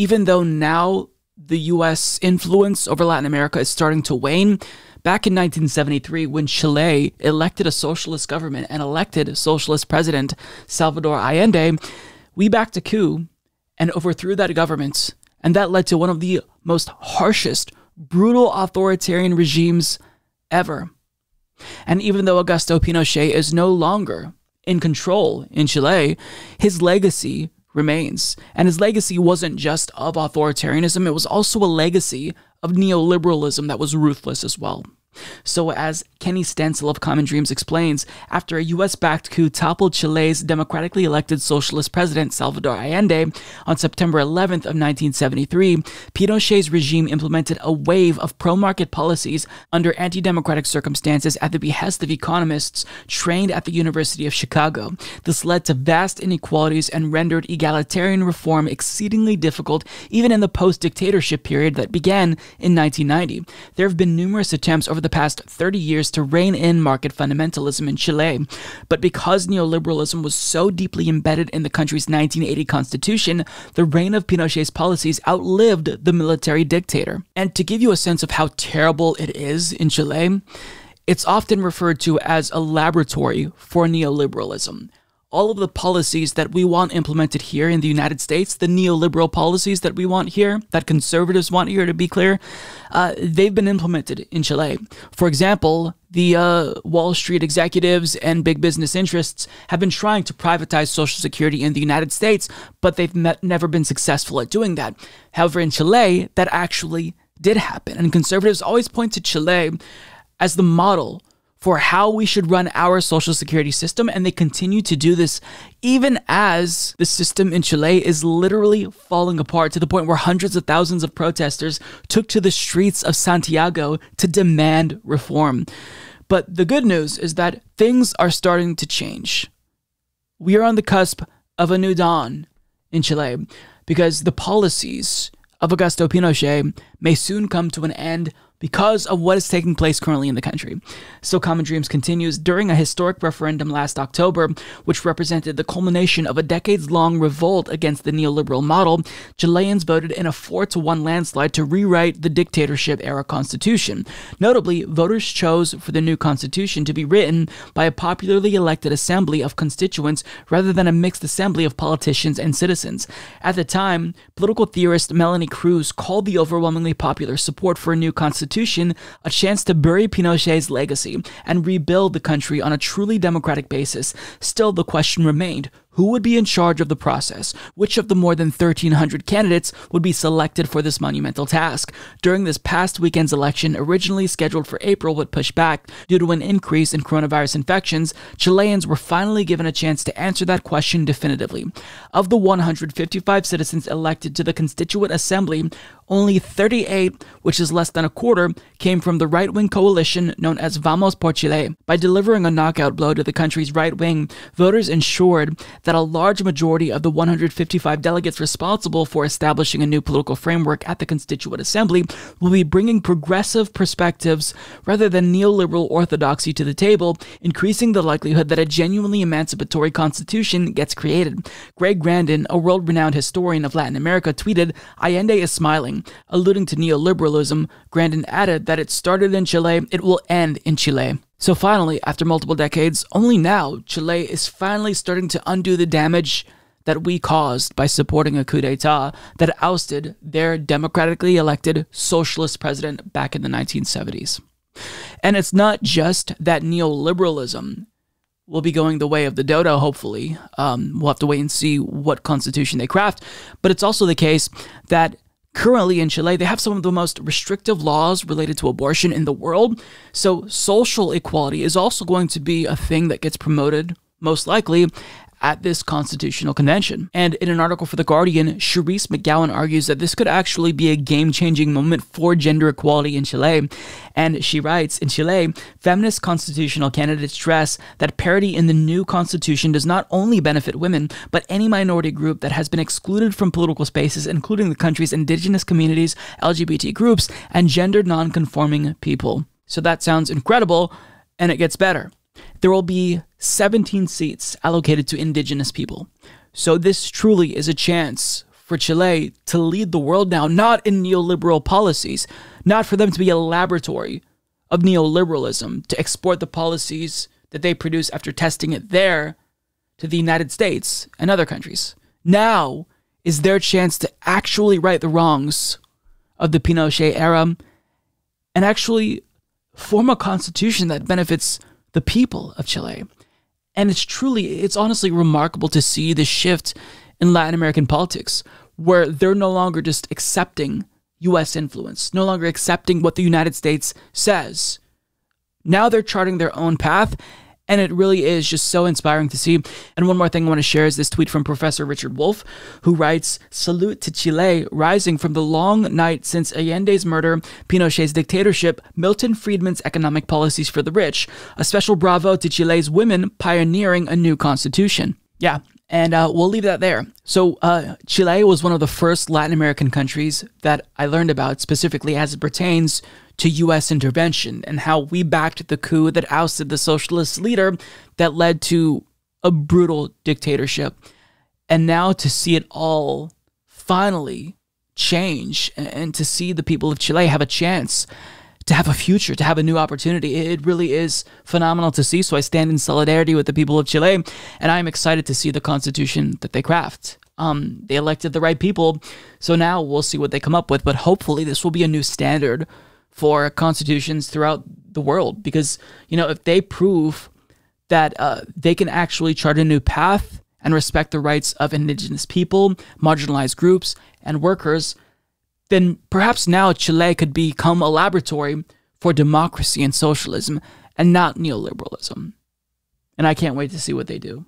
even though now the US influence over Latin America is starting to wane. Back in 1973, when Chile elected a socialist government and elected socialist president Salvador Allende, we backed a coup and overthrew that government. And that led to one of the most harshest, brutal authoritarian regimes ever. And even though Augusto Pinochet is no longer in control in Chile, his legacy remains. And his legacy wasn't just of authoritarianism, it was also a legacy of neoliberalism that was ruthless as well. So, as Kenny Stencil of Common Dreams explains, after a US backed coup toppled Chile's democratically elected socialist president Salvador Allende on September 11th of 1973, Pinochet's regime implemented a wave of pro market policies under anti democratic circumstances at the behest of economists trained at the University of Chicago. This led to vast inequalities and rendered egalitarian reform exceedingly difficult even in the post dictatorship period that began in 1990. There have been numerous attempts over over the past 30 years to rein in market fundamentalism in Chile. But because neoliberalism was so deeply embedded in the country's 1980 constitution, the reign of Pinochet's policies outlived the military dictator. And to give you a sense of how terrible it is in Chile, it's often referred to as a laboratory for neoliberalism all of the policies that we want implemented here in the United States, the neoliberal policies that we want here, that conservatives want here, to be clear, uh, they've been implemented in Chile. For example, the uh, Wall Street executives and big business interests have been trying to privatize Social Security in the United States, but they've never been successful at doing that. However, in Chile, that actually did happen. And conservatives always point to Chile as the model for how we should run our social security system. And they continue to do this even as the system in Chile is literally falling apart to the point where hundreds of thousands of protesters took to the streets of Santiago to demand reform. But the good news is that things are starting to change. We are on the cusp of a new dawn in Chile because the policies of Augusto Pinochet may soon come to an end because of what is taking place currently in the country. So Common Dreams continues during a historic referendum last October, which represented the culmination of a decades long revolt against the neoliberal model, Chileans voted in a 4 to 1 landslide to rewrite the dictatorship era constitution. Notably, voters chose for the new constitution to be written by a popularly elected assembly of constituents rather than a mixed assembly of politicians and citizens. At the time, political theorist Melanie Cruz called the overwhelmingly popular support for a new constitution constitution a chance to bury Pinochet's legacy and rebuild the country on a truly democratic basis, still the question remained who would be in charge of the process, which of the more than 1,300 candidates would be selected for this monumental task. During this past weekend's election, originally scheduled for April but pushed back due to an increase in coronavirus infections, Chileans were finally given a chance to answer that question definitively. Of the 155 citizens elected to the Constituent Assembly, only 38, which is less than a quarter, came from the right wing coalition known as Vamos por Chile. By delivering a knockout blow to the country's right wing, voters ensured that a large majority of the 155 delegates responsible for establishing a new political framework at the Constituent Assembly will be bringing progressive perspectives rather than neoliberal orthodoxy to the table, increasing the likelihood that a genuinely emancipatory constitution gets created. Greg Grandin, a world renowned historian of Latin America, tweeted Allende is smiling, alluding to neoliberalism. Grandin added that it started in Chile, it will end in Chile. So finally, after multiple decades, only now Chile is finally starting to undo the damage that we caused by supporting a coup d'etat that ousted their democratically elected socialist president back in the 1970s. And it's not just that neoliberalism will be going the way of the dodo, hopefully. Um, we'll have to wait and see what constitution they craft. But it's also the case that Currently in Chile, they have some of the most restrictive laws related to abortion in the world. So, social equality is also going to be a thing that gets promoted, most likely, at this constitutional convention. And in an article for The Guardian, Cherise McGowan argues that this could actually be a game changing moment for gender equality in Chile. And she writes In Chile, feminist constitutional candidates stress that parity in the new constitution does not only benefit women, but any minority group that has been excluded from political spaces, including the country's indigenous communities, LGBT groups, and gender non conforming people. So that sounds incredible, and it gets better. There will be 17 seats allocated to indigenous people. So this truly is a chance for Chile to lead the world now, not in neoliberal policies, not for them to be a laboratory of neoliberalism, to export the policies that they produce after testing it there to the United States and other countries. Now is their chance to actually right the wrongs of the Pinochet era and actually form a constitution that benefits the people of Chile. And it's truly, it's honestly remarkable to see the shift in Latin American politics, where they're no longer just accepting US influence, no longer accepting what the United States says. Now they're charting their own path and it really is just so inspiring to see. And one more thing I want to share is this tweet from Professor Richard Wolf, who writes Salute to Chile, rising from the long night since Allende's murder, Pinochet's dictatorship, Milton Friedman's economic policies for the rich. A special bravo to Chile's women pioneering a new constitution. Yeah, and uh, we'll leave that there. So, uh, Chile was one of the first Latin American countries that I learned about, specifically as it pertains to U.S. intervention and how we backed the coup that ousted the socialist leader that led to a brutal dictatorship. And now to see it all finally change and to see the people of Chile have a chance to have a future, to have a new opportunity. It really is phenomenal to see. So I stand in solidarity with the people of Chile, and I'm excited to see the constitution that they craft. Um, they elected the right people, so now we'll see what they come up with. But hopefully, this will be a new standard for constitutions throughout the world because you know if they prove that uh, they can actually chart a new path and respect the rights of indigenous people, marginalized groups, and workers, then perhaps now Chile could become a laboratory for democracy and socialism and not neoliberalism. And I can't wait to see what they do.